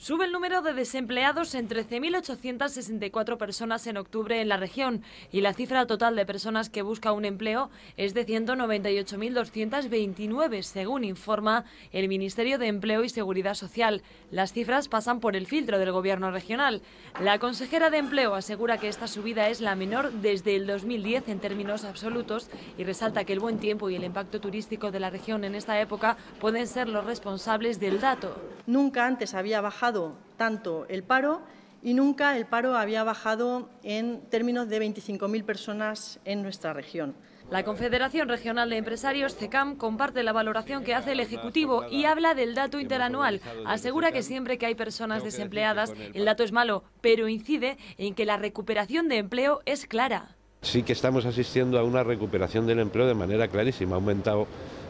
Sube el número de desempleados en 13.864 personas en octubre en la región y la cifra total de personas que busca un empleo es de 198.229, según informa el Ministerio de Empleo y Seguridad Social. Las cifras pasan por el filtro del Gobierno regional. La consejera de Empleo asegura que esta subida es la menor desde el 2010 en términos absolutos y resalta que el buen tiempo y el impacto turístico de la región en esta época pueden ser los responsables del dato. Nunca antes había bajado tanto el paro y nunca el paro había bajado en términos de 25.000 personas en nuestra región. La Confederación Regional de Empresarios, CECAM, comparte la valoración que hace el Ejecutivo y habla del dato interanual. Asegura que siempre que hay personas desempleadas, el dato es malo, pero incide en que la recuperación de empleo es clara. Sí que estamos asistiendo a una recuperación del empleo de manera clarísima. Ha aumentado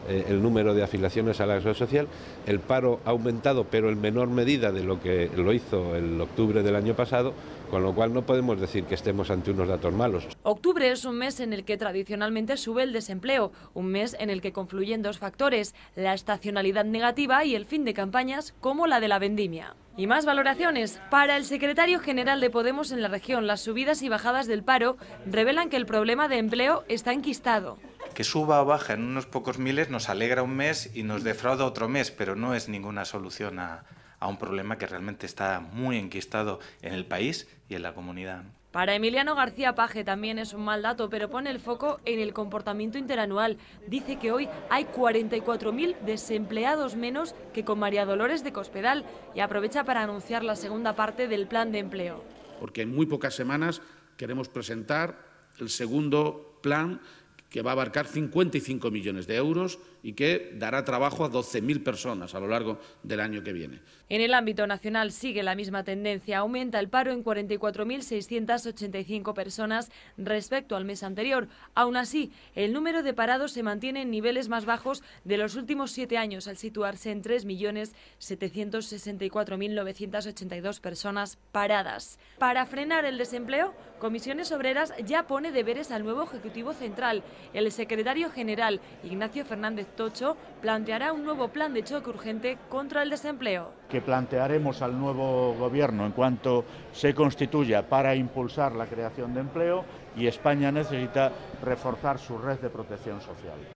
eh, el número de afiliaciones a la seguridad social. El paro ha aumentado, pero en menor medida de lo que lo hizo el octubre del año pasado, con lo cual no podemos decir que estemos ante unos datos malos. Octubre es un mes en el que tradicionalmente sube el desempleo, un mes en el que confluyen dos factores, la estacionalidad negativa y el fin de campañas como la de la vendimia. Y más valoraciones. Para el secretario general de Podemos en la región, las subidas y bajadas del paro revelan que el problema de empleo está enquistado que suba o baja en unos pocos miles nos alegra un mes y nos defrauda otro mes, pero no es ninguna solución a, un problema que realmente está muy enquistado en el país y en la comunidad. Para Emiliano García Paje también es un mal dato, pero pone el foco en el comportamiento interanual. Dice que hoy hay 44.000 desempleados menos que con María Dolores de Cospedal y aprovecha para anunciar la segunda parte del plan de empleo. Porque en muy pocas semanas queremos presentar el segundo plan que va a abarcar 55 millones de euros y que dará trabajo a 12.000 personas a lo largo del año que viene. En el ámbito nacional sigue la misma tendencia. Aumenta el paro en 44.685 personas respecto al mes anterior. Aún así, el número de parados se mantiene en niveles más bajos de los últimos siete años, al situarse en 3.764.982 personas paradas. Para frenar el desempleo, Comisiones Obreras ya pone deberes al nuevo Ejecutivo Central el secretario general Ignacio Fernández Tocho planteará un nuevo plan de choque urgente contra el desempleo. Que plantearemos al nuevo gobierno en cuanto se constituya para impulsar la creación de empleo y España necesita reforzar su red de protección social.